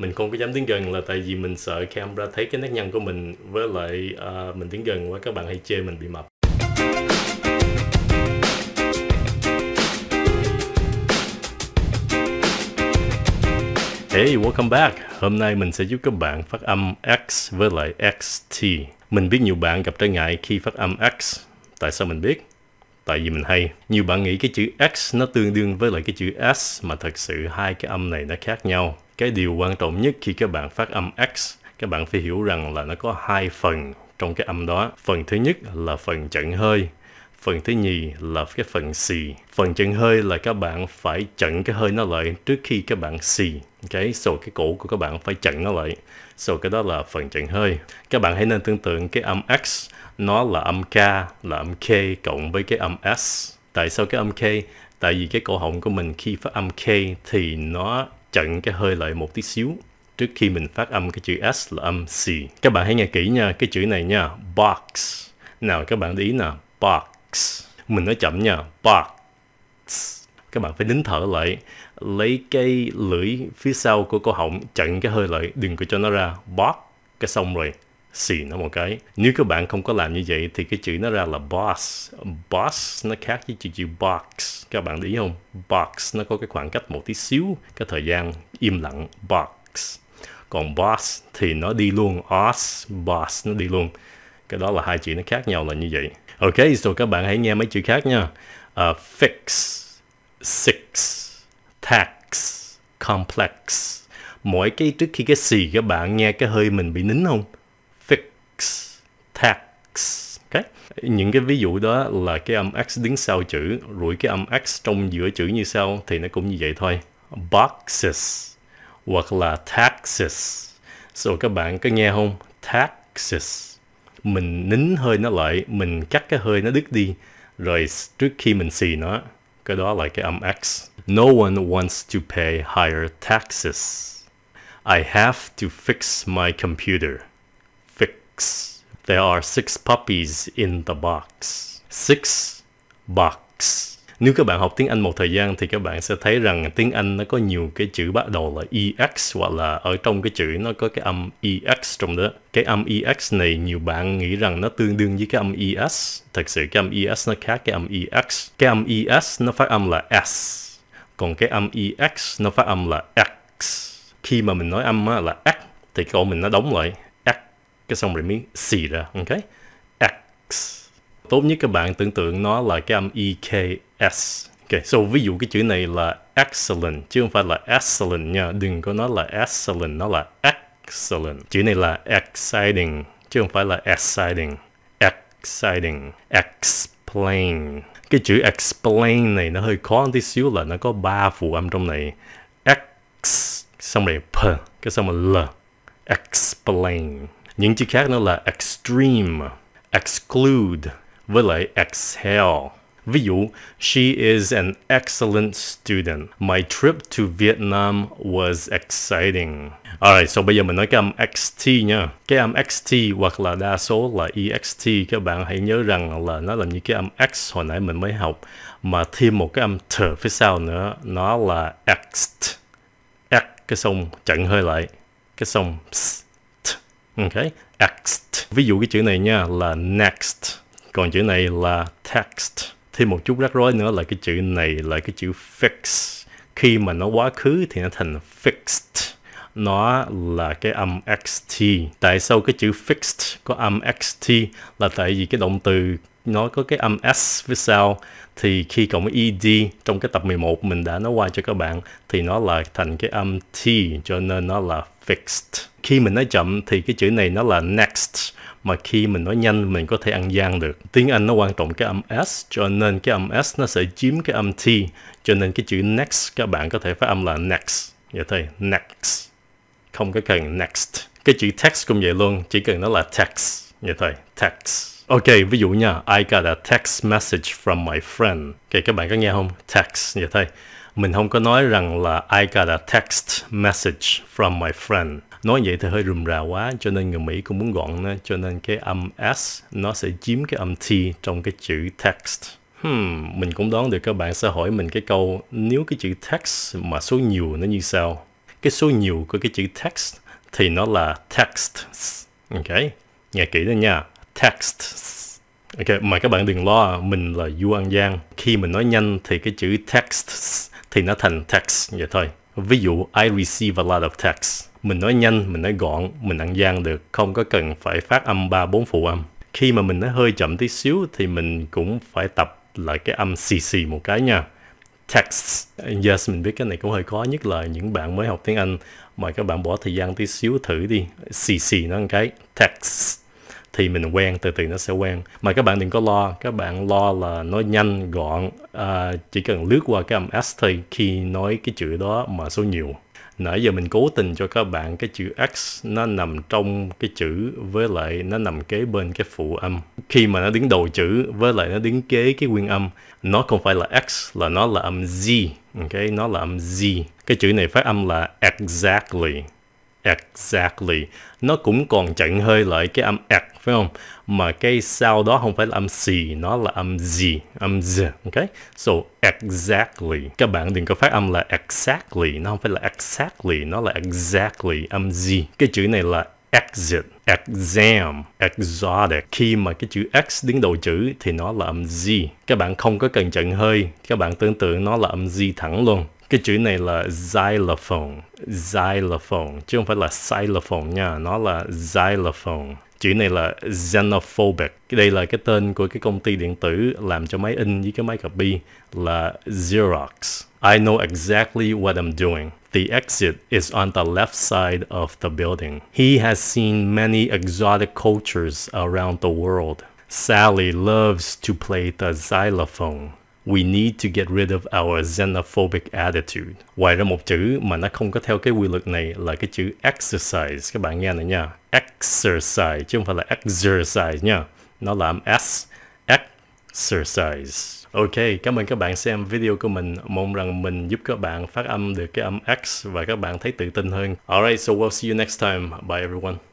mình không có dám tiến gần là tại vì mình sợ camera thấy cái nét nhăn của mình với lại uh, mình tiến gần quá các bạn hay chê mình bị mập Hey, welcome back! Hôm nay mình sẽ giúp các bạn phát âm X với lại XT. Mình biết nhiều bạn gặp trở ngại khi phát âm X. Tại sao mình biết? Tại vì mình hay. Nhiều bạn nghĩ cái chữ X nó tương đương với lại cái chữ S mà thật sự hai cái âm này nó khác nhau cái điều quan trọng nhất khi các bạn phát âm x các bạn phải hiểu rằng là nó có hai phần trong cái âm đó phần thứ nhất là phần chận hơi phần thứ nhì là cái phần xì phần chận hơi là các bạn phải chận cái hơi nó lại trước khi các bạn xì cái so cái cổ của các bạn phải chận nó lại so cái đó là phần chận hơi các bạn hãy nên tưởng tượng cái âm x nó là âm k là âm k cộng với cái âm s tại sao cái âm k tại vì cái cổ họng của mình khi phát âm k thì nó chặn cái hơi lại một tí xíu trước khi mình phát âm cái chữ S là âm C. Các bạn hãy nghe kỹ nha, cái chữ này nha, box. Nào các bạn để ý nè, box. Mình nói chậm nha, box. Các bạn phải nín thở lại, lấy cái lưỡi phía sau của cổ họng chặn cái hơi lại, đừng có cho nó ra, box. Cái xong rồi, xì nó một cái nếu các bạn không có làm như vậy thì cái chữ nó ra là boss boss nó khác với chữ chữ box các bạn để ý không box nó có cái khoảng cách một tí xíu cái thời gian im lặng box còn boss thì nó đi luôn os boss nó đi luôn cái đó là hai chữ nó khác nhau là như vậy ok rồi các bạn hãy nghe mấy chữ khác nha uh, fix six tax complex mỗi cái trước khi cái xì các bạn nghe cái hơi mình bị nín không tax okay. những cái ví dụ đó là cái âm x đứng sau chữ rủi cái âm x trong giữa chữ như sau thì nó cũng như vậy thôi boxes hoặc là taxes so các bạn có nghe không taxes mình nín hơi nó lại mình cắt cái hơi nó đứt đi rồi trước khi mình xì nó cái đó là cái âm x no one wants to pay higher taxes I have to fix my computer There are six puppies in the box. Six box. Nếu các bạn học tiếng Anh một thời gian thì các bạn sẽ thấy rằng tiếng Anh nó có nhiều cái chữ bắt đầu là EX hoặc là ở trong cái chữ nó có cái âm EX trong đó. Cái âm EX này nhiều bạn nghĩ rằng nó tương đương với cái âm ES. Thật sự cái âm ES nó khác cái âm EX. Cái âm ES nó phát âm là S. Còn cái âm EX nó phát âm là X. Khi mà mình nói âm là X thì cổ mình nó đóng lại cái xong rồi mới xì ra ok x tốt nhất các bạn tưởng tượng nó là cái âm s, ok so ví dụ cái chữ này là excellent chứ không phải là excellent nha đừng có nói là excellent nó là excellent chữ này là exciting chứ không phải là exciting exciting explain cái chữ explain này nó hơi khó tí xíu là nó có ba phụ âm trong này x xong rồi p cái xong rồi l explain những chữ khác nữa là extreme, exclude với lại exhale. Ví dụ, she is an excellent student. My trip to Vietnam was exciting. Alright, so bây giờ mình nói cái âm xt nha. Cái âm xt hoặc là đa số là ext. Các bạn hãy nhớ rằng là nó là như cái âm x hồi nãy mình mới học. Mà thêm một cái âm t phía sau nữa. Nó là xt, X, cái sông chặn hơi lại. Cái sông ps ok next ví dụ cái chữ này nha là next còn chữ này là text thêm một chút rắc rối nữa là cái chữ này là cái chữ fix khi mà nó quá khứ thì nó thành fixed nó là cái âm xt tại sao cái chữ fixed có âm xt là tại vì cái động từ nó có cái âm s phía sau thì khi cộng với ed trong cái tập 11 mình đã nói qua cho các bạn thì nó là thành cái âm t cho nên nó là fixed khi mình nói chậm thì cái chữ này nó là next mà khi mình nói nhanh mình có thể ăn gian được tiếng anh nó quan trọng cái âm s cho nên cái âm s nó sẽ chiếm cái âm t cho nên cái chữ next các bạn có thể phát âm là next vậy thôi next không có cần next cái chữ text cũng vậy luôn chỉ cần nó là text vậy thôi text Ok, ví dụ nha, I got a text message from my friend. Ok, các bạn có nghe không? Text, vậy thôi. Mình không có nói rằng là I got a text message from my friend nói vậy thì hơi rườm rà quá cho nên người Mỹ cũng muốn gọn nó cho nên cái âm s nó sẽ chiếm cái âm t trong cái chữ text hmm, mình cũng đoán được các bạn sẽ hỏi mình cái câu nếu cái chữ text mà số nhiều nó như sao cái số nhiều của cái chữ text thì nó là texts ok nghe kỹ đó nha texts Ok, mà các bạn đừng lo, mình là Du An Giang. Khi mình nói nhanh thì cái chữ text thì nó thành text vậy thôi ví dụ I receive a lot of text mình nói nhanh mình nói gọn mình ăn gian được không có cần phải phát âm ba bốn phụ âm khi mà mình nói hơi chậm tí xíu thì mình cũng phải tập lại cái âm xì xì một cái nha text yes mình biết cái này cũng hơi khó nhất là những bạn mới học tiếng Anh Mời các bạn bỏ thời gian tí xíu thử đi xì xì nó một cái text thì mình quen từ từ nó sẽ quen mà các bạn đừng có lo các bạn lo là nó nhanh gọn à, chỉ cần lướt qua cái âm s thôi khi nói cái chữ đó mà số nhiều nãy giờ mình cố tình cho các bạn cái chữ x nó nằm trong cái chữ với lại nó nằm kế bên cái phụ âm khi mà nó đứng đầu chữ với lại nó đứng kế cái nguyên âm nó không phải là x là nó là âm z ok nó là âm z cái chữ này phát âm là exactly Exactly. Nó cũng còn chặn hơi lại cái âm ạc phải không? Mà cái sau đó không phải là âm xì, nó là âm gì, âm z, ok? So exactly. Các bạn đừng có phát âm là exactly, nó không phải là exactly, nó là exactly, âm z. Cái chữ này là exit, exam, exotic. Khi mà cái chữ x đứng đầu chữ thì nó là âm z. Các bạn không có cần chặn hơi, các bạn tưởng tượng nó là âm z thẳng luôn cái chữ này là xylophone xylophone chứ không phải là xylophone nha nó là xylophone chữ này là xenophobic đây là cái tên của cái công ty điện tử làm cho máy in với cái máy copy là Xerox I know exactly what I'm doing The exit is on the left side of the building He has seen many exotic cultures around the world Sally loves to play the xylophone we need to get rid of our xenophobic attitude. Ngoài ra một chữ mà nó không có theo cái quy luật này là cái chữ exercise. Các bạn nghe này nha. Exercise chứ không phải là exercise nha. Nó làm S. Exercise. Ok, cảm ơn các bạn xem video của mình. Mong rằng mình giúp các bạn phát âm được cái âm X và các bạn thấy tự tin hơn. Alright, so we'll see you next time. Bye everyone.